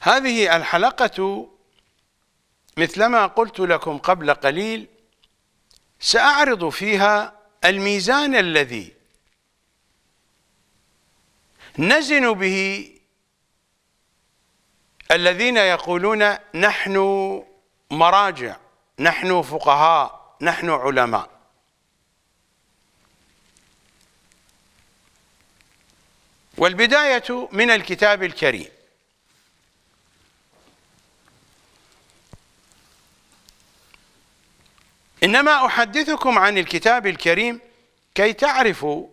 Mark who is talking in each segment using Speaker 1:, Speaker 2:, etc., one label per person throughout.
Speaker 1: هذه الحلقة مثلما قلت لكم قبل قليل سأعرض فيها الميزان الذي نزن به الذين يقولون نحن مراجع نحن فقهاء نحن علماء والبداية من الكتاب الكريم إنما أحدثكم عن الكتاب الكريم كي تعرفوا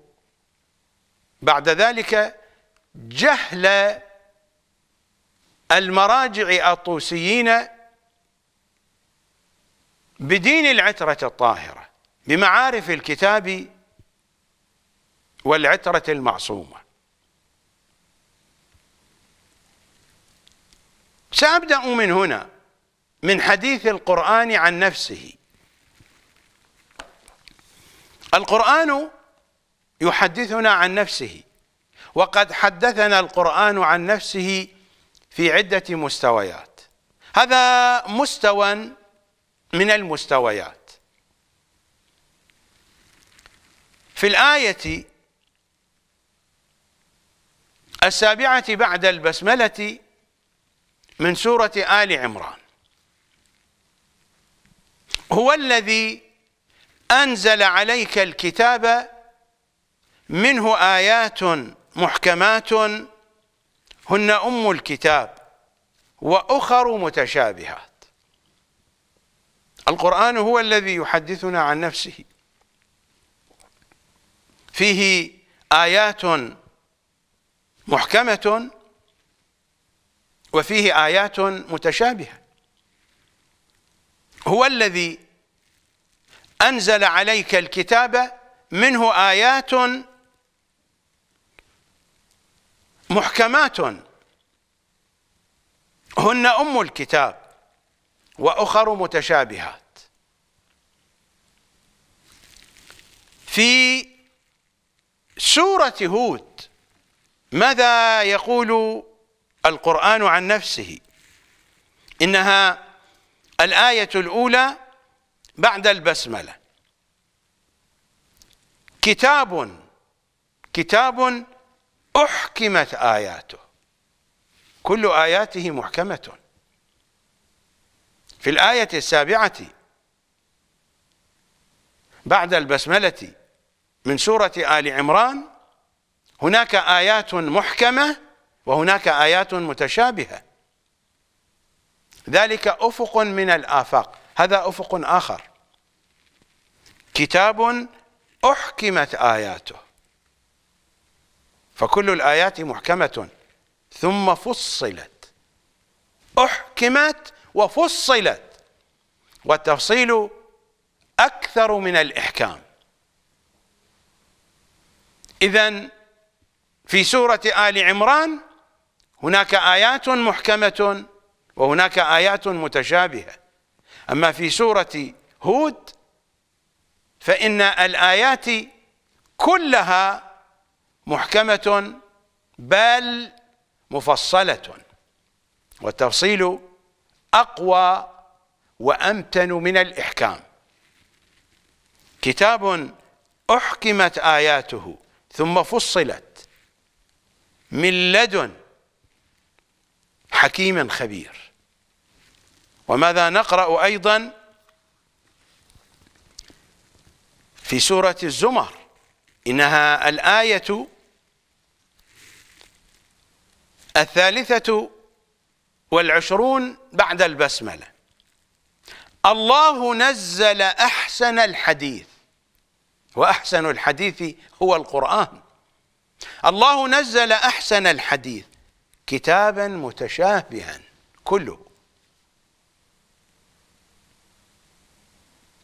Speaker 1: بعد ذلك جهل المراجع الطوسيين بدين العترة الطاهرة بمعارف الكتاب والعترة المعصومة سأبدأ من هنا من حديث القرآن عن نفسه القرآن يحدثنا عن نفسه وقد حدثنا القرآن عن نفسه في عدة مستويات هذا مستوى من المستويات في الآية السابعة بعد البسملة من سورة آل عمران هو الذي أنزل عليك الكتاب منه آيات محكمات هن أم الكتاب وأخر متشابهات القرآن هو الذي يحدثنا عن نفسه فيه آيات محكمة وفيه آيات متشابهة هو الذي أنزل عليك الكتاب منه آيات محكمات هن أم الكتاب وأخر متشابهات في سورة هود ماذا يقول القرآن عن نفسه إنها الآية الأولى بعد البسملة كتاب كتاب أحكمت آياته كل آياته محكمة في الآية السابعة بعد البسملة من سورة آل عمران هناك آيات محكمة وهناك آيات متشابهة ذلك أفق من الآفاق هذا أفق آخر كتاب أحكمت آياته فكل الآيات محكمة ثم فصلت أحكمت وفصلت والتفصيل أكثر من الإحكام إذا في سورة آل عمران هناك آيات محكمة وهناك آيات متشابهة أما في سورة هود فإن الآيات كلها محكمة بل مفصلة والتفصيل أقوى وأمتن من الإحكام كتاب أحكمت آياته ثم فصلت من لدن حكيم خبير وماذا نقرأ أيضا في سورة الزمر إنها الآية الثالثة والعشرون بعد البسملة الله نزل أحسن الحديث وأحسن الحديث هو القرآن الله نزل أحسن الحديث كتابا متشابها كله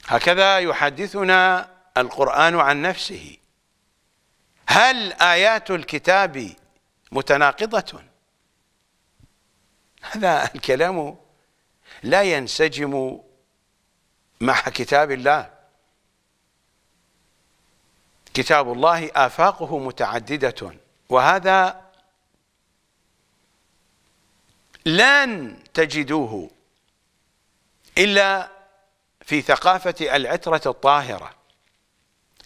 Speaker 1: هكذا يحدثنا القرآن عن نفسه هل آيات الكتاب متناقضة هذا الكلام لا ينسجم مع كتاب الله كتاب الله آفاقه متعددة وهذا لن تجدوه إلا في ثقافة العترة الطاهرة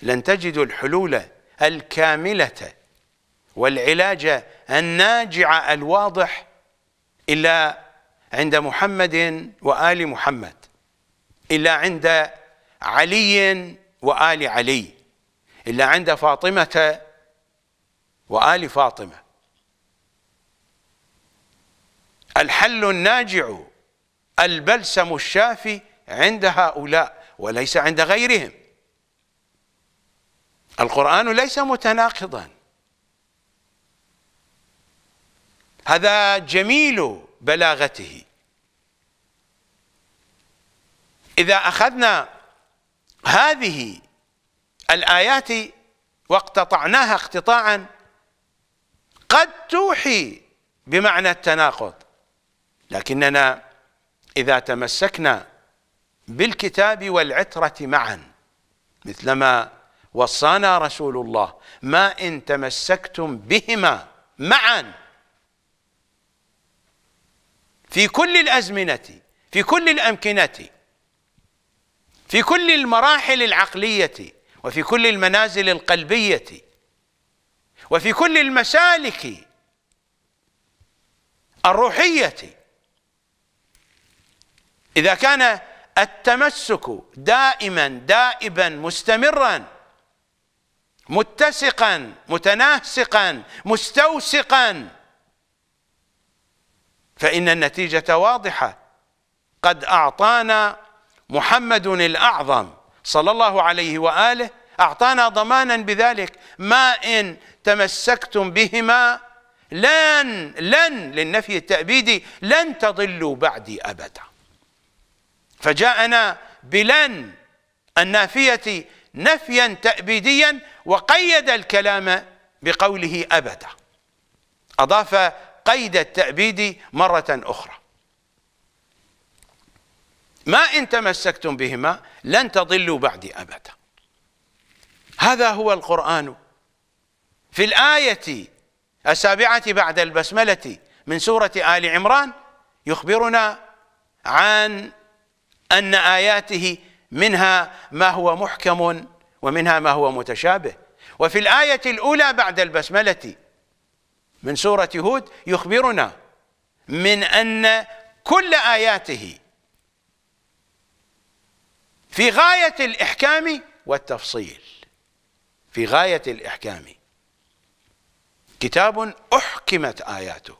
Speaker 1: لن تجدوا الحلول الكاملة والعلاج الناجع الواضح إلا عند محمد وآل محمد إلا عند علي وآل علي إلا عند فاطمة وآل فاطمة الحل الناجع البلسم الشافي عند هؤلاء وليس عند غيرهم القرآن ليس متناقضا هذا جميل بلاغته إذا أخذنا هذه الآيات واقتطعناها اقتطاعا قد توحي بمعنى التناقض لكننا إذا تمسكنا بالكتاب والعترة معا مثلما وصانا رسول الله ما إن تمسكتم بهما معا في كل الأزمنة في كل الأمكنة في كل المراحل العقلية وفي كل المنازل القلبية وفي كل المسالك الروحية إذا كان التمسك دائما دائبا مستمرا متسقا متناسقا مستوسقا فإن النتيجة واضحة قد أعطانا محمد الأعظم صلى الله عليه وآله أعطانا ضمانا بذلك ما إن تمسكتم بهما لن لن للنفي التأبيدي لن تضلوا بعدي أبداً فجاءنا بلن النافية نفيا تأبيديا وقيد الكلام بقوله أبدا أضاف قيد التأبيد مرة أخرى ما إن تمسكتم بهما لن تضلوا بعدي أبدا هذا هو القرآن في الآية السابعة بعد البسملة من سورة آل عمران يخبرنا عن أن آياته منها ما هو محكم ومنها ما هو متشابه وفي الآية الأولى بعد البسملة من سورة هود يخبرنا من أن كل آياته في غاية الإحكام والتفصيل في غاية الإحكام كتاب أحكمت آياته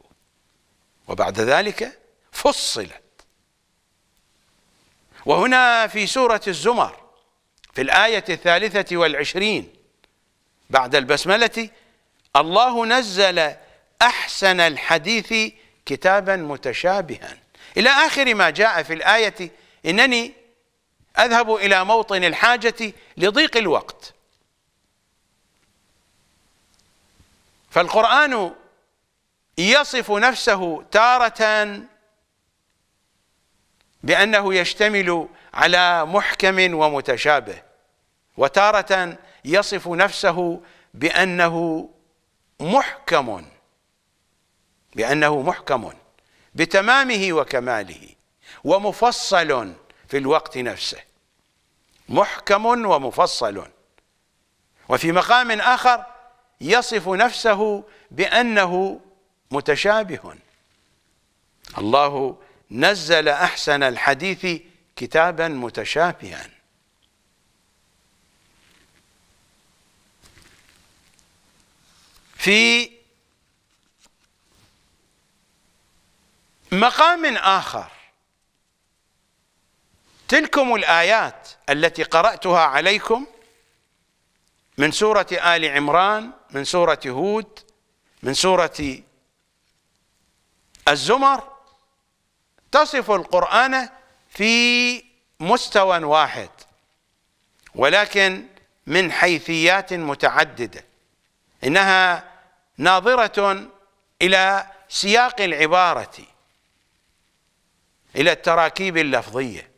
Speaker 1: وبعد ذلك فصلت وهنا في سورة الزمر في الآية الثالثة والعشرين بعد البسملة الله نزل أحسن الحديث كتابا متشابها إلى آخر ما جاء في الآية إنني أذهب إلى موطن الحاجة لضيق الوقت فالقرآن يصف نفسه تارة بأنه يشتمل على محكم ومتشابه وتارة يصف نفسه بأنه محكم بأنه محكم بتمامه وكماله ومفصل في الوقت نفسه محكم ومفصل وفي مقام آخر يصف نفسه بأنه متشابه الله نزل أحسن الحديث كتابا متشابها في مقام آخر تلكم الآيات التي قرأتها عليكم من سورة آل عمران من سورة هود من سورة الزمر تصف القرآن في مستوى واحد ولكن من حيثيات متعددة إنها ناظرة إلى سياق العبارة إلى التراكيب اللفظية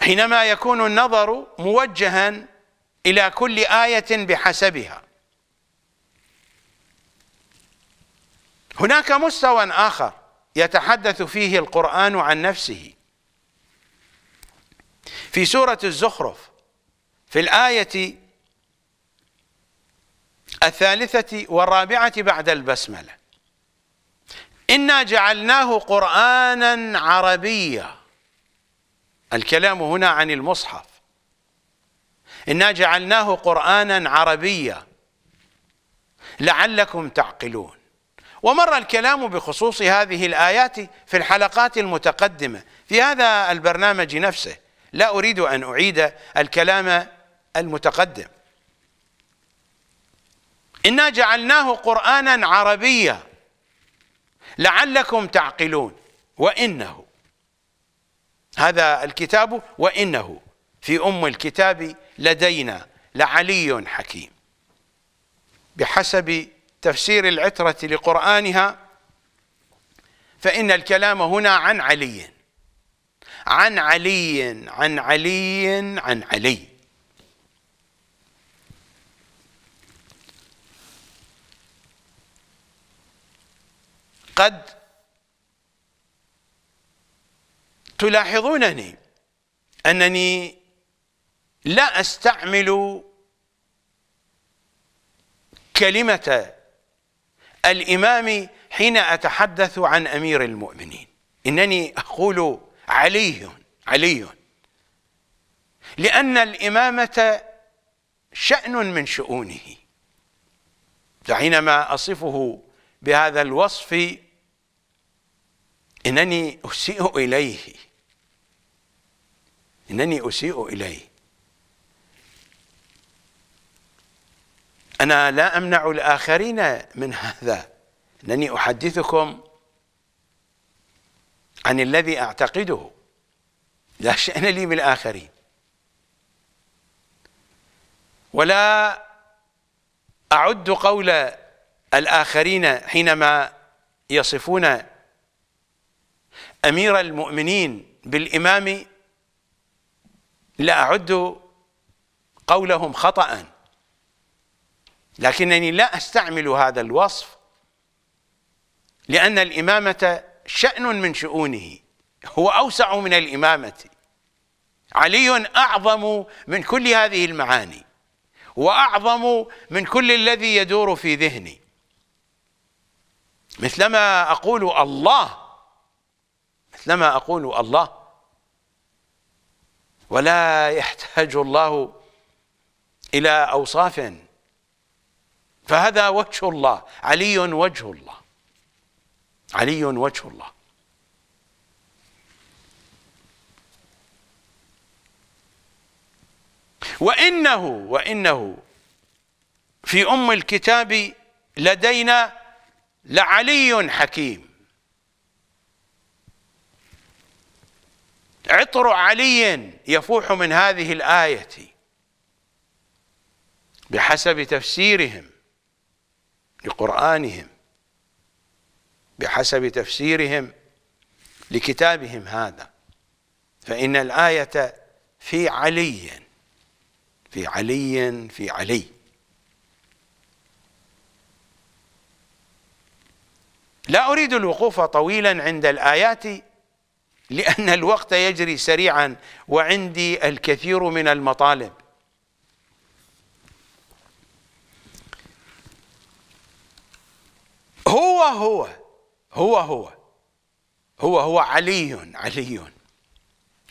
Speaker 1: حينما يكون النظر موجها إلى كل آية بحسبها هناك مستوى آخر يتحدث فيه القرآن عن نفسه في سورة الزخرف في الآية الثالثة والرابعة بعد البسملة إنا جعلناه قرآنا عربيا الكلام هنا عن المصحف إنا جعلناه قرآنا عربيا لعلكم تعقلون ومر الكلام بخصوص هذه الآيات في الحلقات المتقدمة في هذا البرنامج نفسه لا أريد أن أعيد الكلام المتقدم إنا جعلناه قرآنا عربيا لعلكم تعقلون وإنه هذا الكتاب وإنه في أم الكتاب لدينا لعلي حكيم بحسب تفسير العترة لقرآنها فإن الكلام هنا عن علي عن علي عن علي عن علي قد تلاحظونني أنني لا أستعمل كلمة الإمام حين أتحدث عن أمير المؤمنين إنني أقول علي علي لأن الإمامة شأن من شؤونه فحينما أصفه بهذا الوصف إنني أسيء إليه إنني أسيء إليه أنا لا أمنع الآخرين من هذا أنني أحدثكم عن الذي أعتقده لا شأن لي بالآخرين ولا أعد قول الآخرين حينما يصفون أمير المؤمنين بالإمام لا أعد قولهم خطأ لكنني لا استعمل هذا الوصف لأن الإمامة شأن من شؤونه هو أوسع من الإمامة علي أعظم من كل هذه المعاني وأعظم من كل الذي يدور في ذهني مثلما أقول الله مثلما أقول الله ولا يحتاج الله إلى أوصاف فهذا وجه الله علي وجه الله علي وجه الله وإنه وإنه في أم الكتاب لدينا لعلي حكيم عطر علي يفوح من هذه الآية بحسب تفسيرهم لقرآنهم بحسب تفسيرهم لكتابهم هذا فإن الآية في علي في علي في علي لا أريد الوقوف طويلا عند الآيات لأن الوقت يجري سريعا وعندي الكثير من المطالب هو هو هو هو هو هو علي علي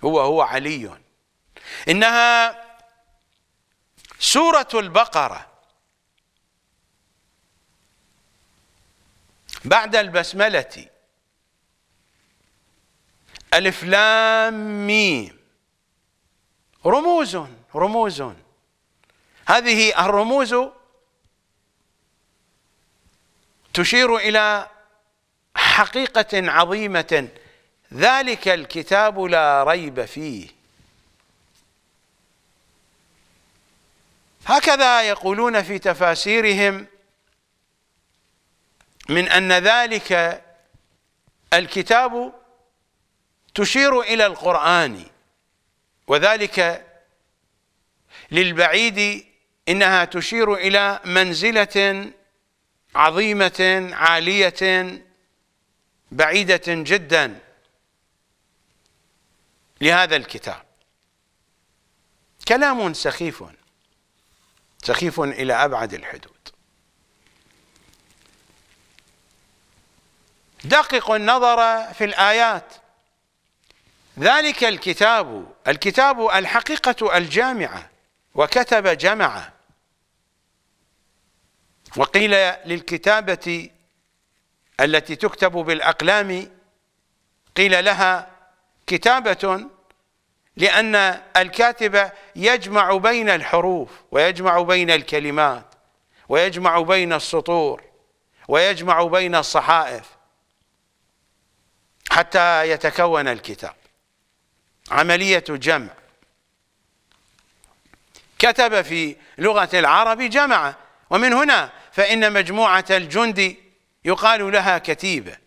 Speaker 1: هو هو علي إنها سورة البقرة بعد البسملة ألف لام ميم رموز رموز هذه الرموز تشير إلى حقيقة عظيمة ذلك الكتاب لا ريب فيه هكذا يقولون في تفاسيرهم من أن ذلك الكتاب تشير إلى القرآن وذلك للبعيد إنها تشير إلى منزلة عظيمة عالية بعيدة جدا لهذا الكتاب كلام سخيف سخيف إلى أبعد الحدود دقق النظر في الآيات ذلك الكتاب الكتاب الحقيقة الجامعة وكتب جمعه وقيل للكتابة التي تكتب بالأقلام قيل لها كتابة لأن الكاتب يجمع بين الحروف ويجمع بين الكلمات ويجمع بين السطور ويجمع بين الصحائف حتى يتكون الكتاب عملية جمع كتب في لغة العرب جمع ومن هنا فإن مجموعة الجند يقال لها كتيبة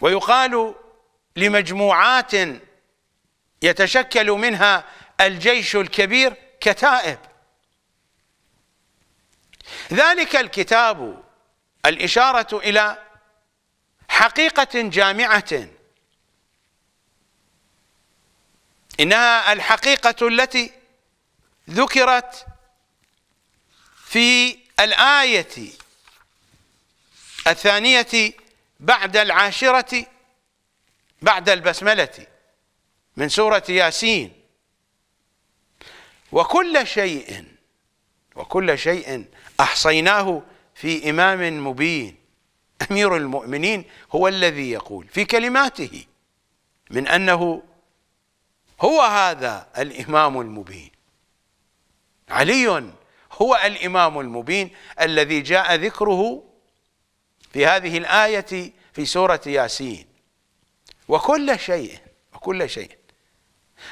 Speaker 1: ويقال لمجموعات يتشكل منها الجيش الكبير كتائب ذلك الكتاب الإشارة إلى حقيقة جامعة إنها الحقيقة التي ذكرت في الآية الثانية بعد العاشرة بعد البسملة من سورة ياسين وكل شيء وكل شيء أحصيناه في إمام مبين أمير المؤمنين هو الذي يقول في كلماته من أنه هو هذا الإمام المبين علي هو الامام المبين الذي جاء ذكره في هذه الايه في سوره ياسين وكل شيء وكل شيء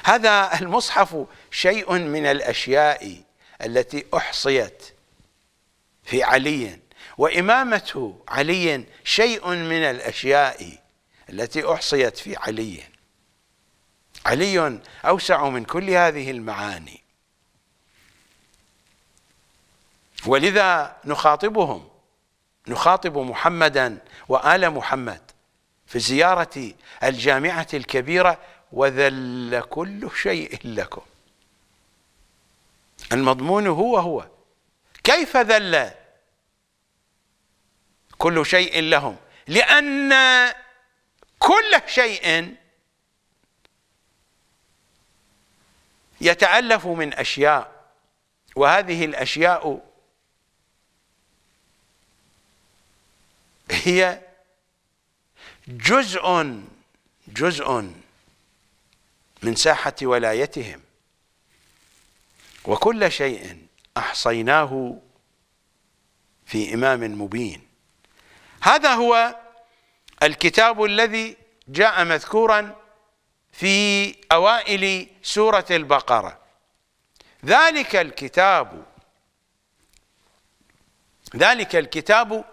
Speaker 1: هذا المصحف شيء من الاشياء التي احصيت في علي وامامته علي شيء من الاشياء التي احصيت في علي علي اوسع من كل هذه المعاني ولذا نخاطبهم نخاطب محمدا وآل محمد في زيارة الجامعة الكبيرة وذل كل شيء لكم المضمون هو هو كيف ذل كل شيء لهم لأن كل شيء يتألف من أشياء وهذه الأشياء هي جزء جزء من ساحة ولايتهم وكل شيء أحصيناه في إمام مبين هذا هو الكتاب الذي جاء مذكورا في أوائل سورة البقرة ذلك الكتاب ذلك الكتاب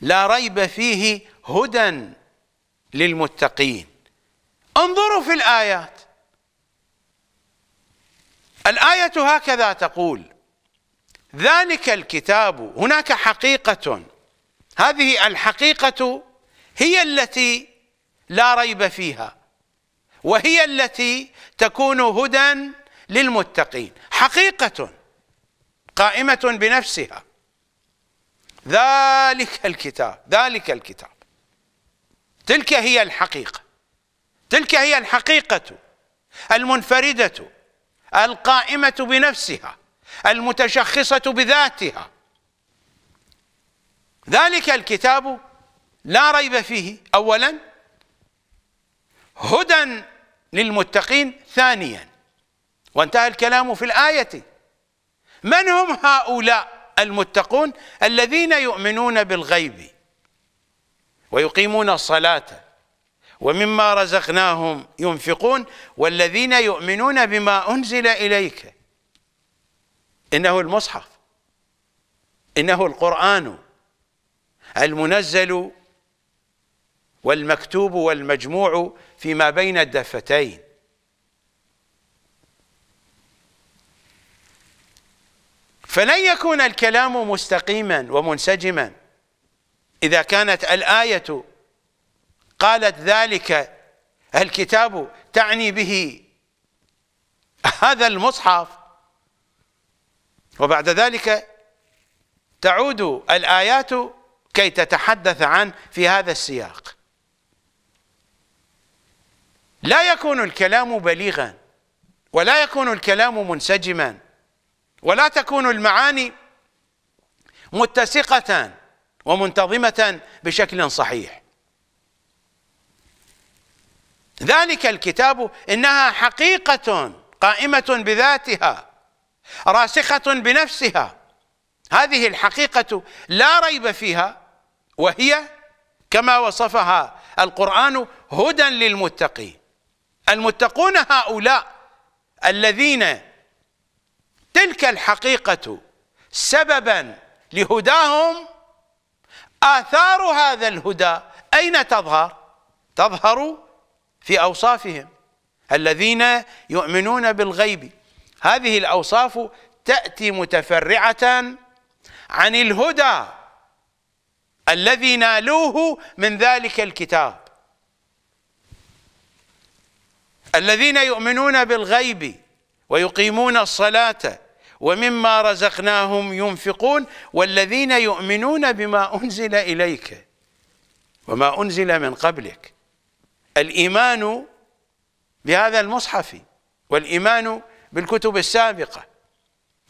Speaker 1: لا ريب فيه هدى للمتقين انظروا في الآيات الآية هكذا تقول ذلك الكتاب هناك حقيقة هذه الحقيقة هي التي لا ريب فيها وهي التي تكون هدى للمتقين حقيقة قائمة بنفسها ذلك الكتاب ذلك الكتاب تلك هي الحقيقة تلك هي الحقيقة المنفردة القائمة بنفسها المتشخصة بذاتها ذلك الكتاب لا ريب فيه أولا هدى للمتقين ثانيا وانتهى الكلام في الآية من هم هؤلاء المتقون الذين يؤمنون بالغيب ويقيمون الصلاة ومما رزقناهم ينفقون والذين يؤمنون بما أنزل إليك إنه المصحف إنه القرآن المنزل والمكتوب والمجموع فيما بين الدفتين فلن يكون الكلام مستقيما ومنسجما إذا كانت الآية قالت ذلك الكتاب تعني به هذا المصحف وبعد ذلك تعود الآيات كي تتحدث عن في هذا السياق لا يكون الكلام بليغا ولا يكون الكلام منسجما ولا تكون المعاني متسقة ومنتظمة بشكل صحيح ذلك الكتاب انها حقيقة قائمة بذاتها راسخة بنفسها هذه الحقيقة لا ريب فيها وهي كما وصفها القرآن هدى للمتقين المتقون هؤلاء الذين تلك الحقيقة سببا لهداهم آثار هذا الهدى أين تظهر؟ تظهر في أوصافهم الذين يؤمنون بالغيب هذه الأوصاف تأتي متفرعة عن الهدى الذي نالوه من ذلك الكتاب الذين يؤمنون بالغيب ويقيمون الصلاة ومما رزقناهم ينفقون والذين يؤمنون بما أنزل إليك وما أنزل من قبلك الإيمان بهذا المصحف والإيمان بالكتب السابقة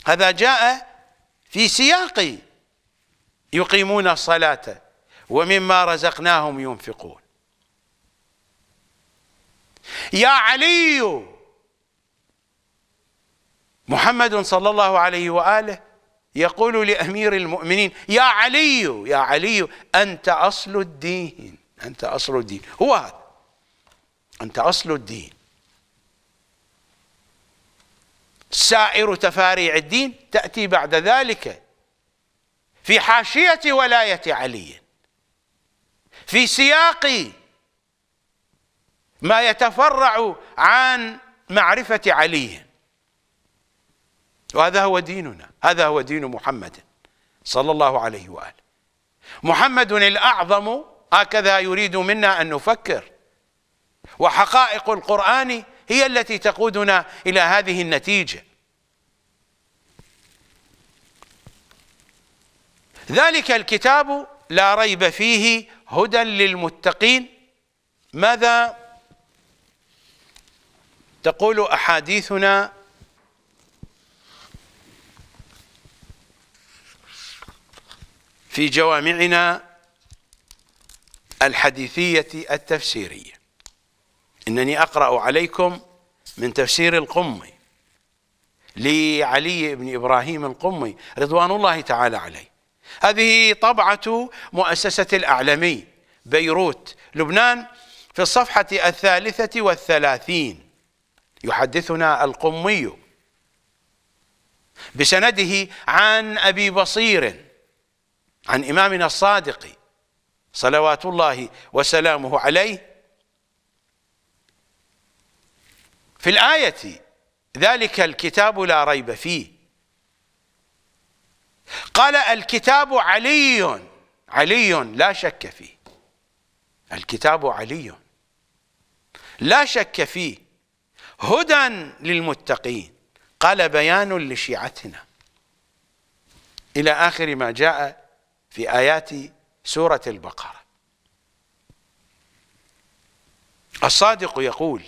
Speaker 1: هذا جاء في سياق يقيمون الصلاة ومما رزقناهم ينفقون يا علي محمد صلى الله عليه واله يقول لامير المؤمنين يا علي يا علي انت اصل الدين انت اصل الدين هو هذا انت اصل الدين سائر تفاريع الدين تاتي بعد ذلك في حاشيه ولايه علي في سياق ما يتفرع عن معرفه علي وهذا هو ديننا هذا هو دين محمد صلى الله عليه وآله محمد الأعظم هكذا يريد منا أن نفكر وحقائق القرآن هي التي تقودنا إلى هذه النتيجة ذلك الكتاب لا ريب فيه هدى للمتقين ماذا تقول أحاديثنا في جوامعنا الحديثية التفسيرية إنني أقرأ عليكم من تفسير القمي لعلي بن إبراهيم القمي رضوان الله تعالى عليه هذه طبعة مؤسسة الأعلمي بيروت لبنان في الصفحة الثالثة والثلاثين يحدثنا القمي بسنده عن أبي بصير عن إمامنا الصادق صلوات الله وسلامه عليه في الآية ذلك الكتاب لا ريب فيه قال الكتاب علي علي لا شك فيه الكتاب علي لا شك فيه هدى للمتقين قال بيان لشيعتنا إلى آخر ما جاء في آيات سورة البقرة الصادق يقول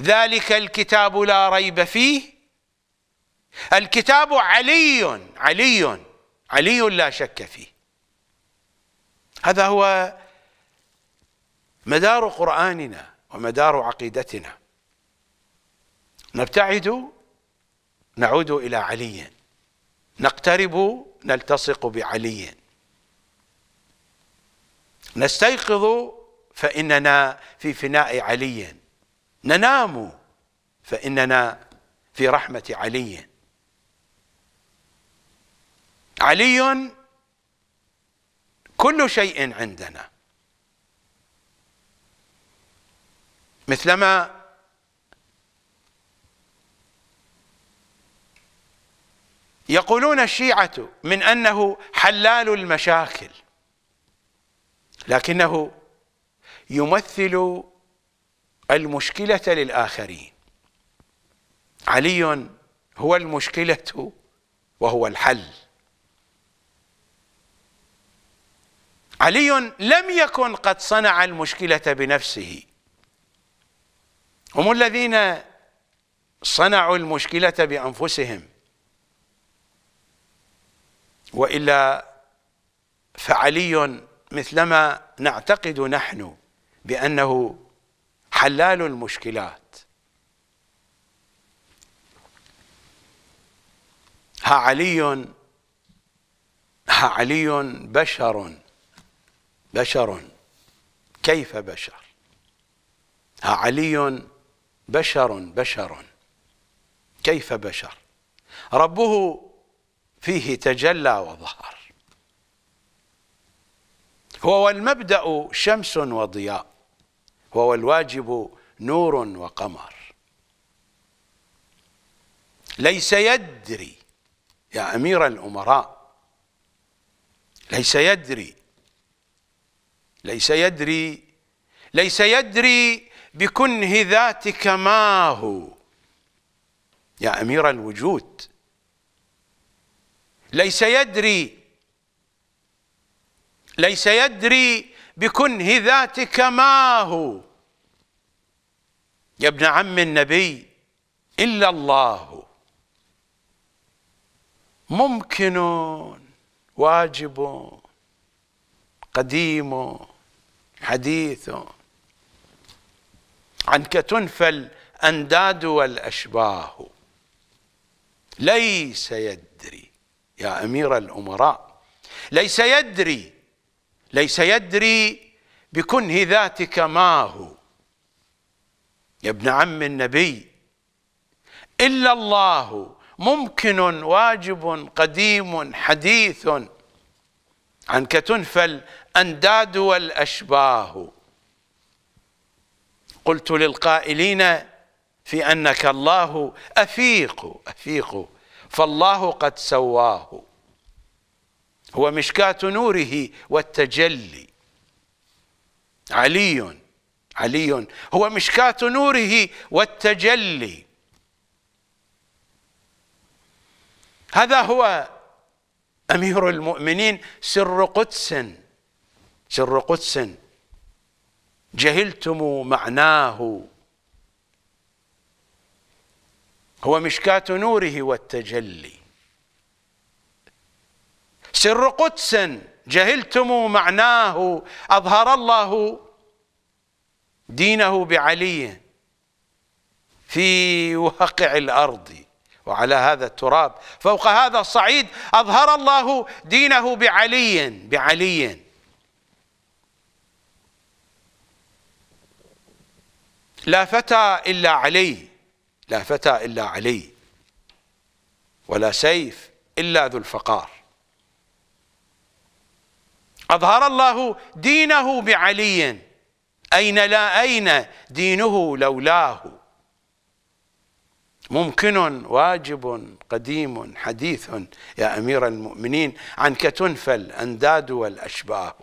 Speaker 1: ذلك الكتاب لا ريب فيه الكتاب علي علي علي لا شك فيه هذا هو مدار قرآننا ومدار عقيدتنا نبتعد نعود إلى علي نقترب نلتصق بعلي نستيقظ فإننا في فناء علي ننام فإننا في رحمة علي علي كل شيء عندنا مثلما يقولون الشيعة من أنه حلال المشاكل لكنه يمثل المشكلة للآخرين علي هو المشكلة وهو الحل علي لم يكن قد صنع المشكلة بنفسه هم الذين صنعوا المشكلة بأنفسهم والا فعلي مثلما نعتقد نحن بانه حلال المشكلات ها علي ها علي بشر بشر كيف بشر ها علي بشر بشر كيف بشر ربه فيه تجلى وظهر هو المبدأ شمس وضياء هو الواجب نور وقمر ليس يدري يا أمير الأمراء ليس يدري ليس يدري ليس يدري بكنه ذاتك ما هو يا أمير الوجود ليس يدري ليس يدري بكنه ذاتك ما هو يا ابن عم النبي إلا الله ممكن واجب قديم حديث عنك تنفى الأنداد والأشباه ليس يد يا امير الامراء ليس يدري ليس يدري بكنه ذاتك ما هو يا ابن عم النبي الا الله ممكن واجب قديم حديث عنك تنفى الانداد والاشباه قلت للقائلين في انك الله افيق افيق فالله قد سواه هو مشكاة نوره والتجلي علي علي هو مشكاة نوره والتجلي هذا هو أمير المؤمنين سر قدس سر قدس جهلتم معناه هو مشكاة نوره والتجلي سر قدس جهلتم معناه أظهر الله دينه بعلي في واقع الأرض وعلى هذا التراب فوق هذا الصعيد أظهر الله دينه بعلي بعلي لا فتى إلا علي لا فتى إلا علي ولا سيف إلا ذو الفقار أظهر الله دينه بعلي أين لا أين دينه لولاه ممكن واجب قديم حديث يا أمير المؤمنين عنك تنفى الأنداد والأشباه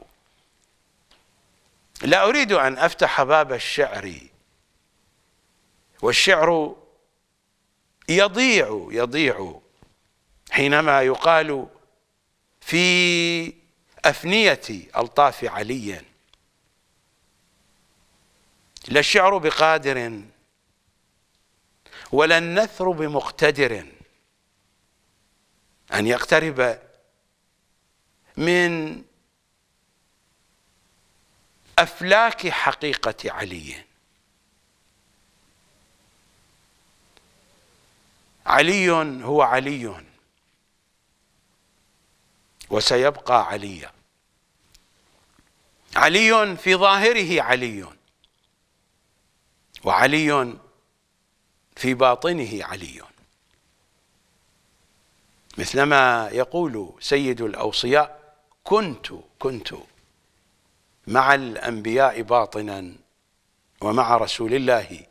Speaker 1: لا أريد أن أفتح باب الشعر والشعر يضيع يضيع حينما يقال في أفنية ألطاف علي لا الشعر بقادر ولا النثر بمقتدر أن يقترب من أفلاك حقيقة علي علي هو علي وسيبقى عليا علي في ظاهره علي وعلي في باطنه علي مثلما يقول سيد الأوصياء كنت كنت مع الأنبياء باطنا ومع رسول الله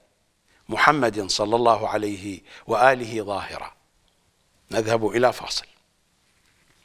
Speaker 1: محمد صلى الله عليه واله ظاهره نذهب الى فاصل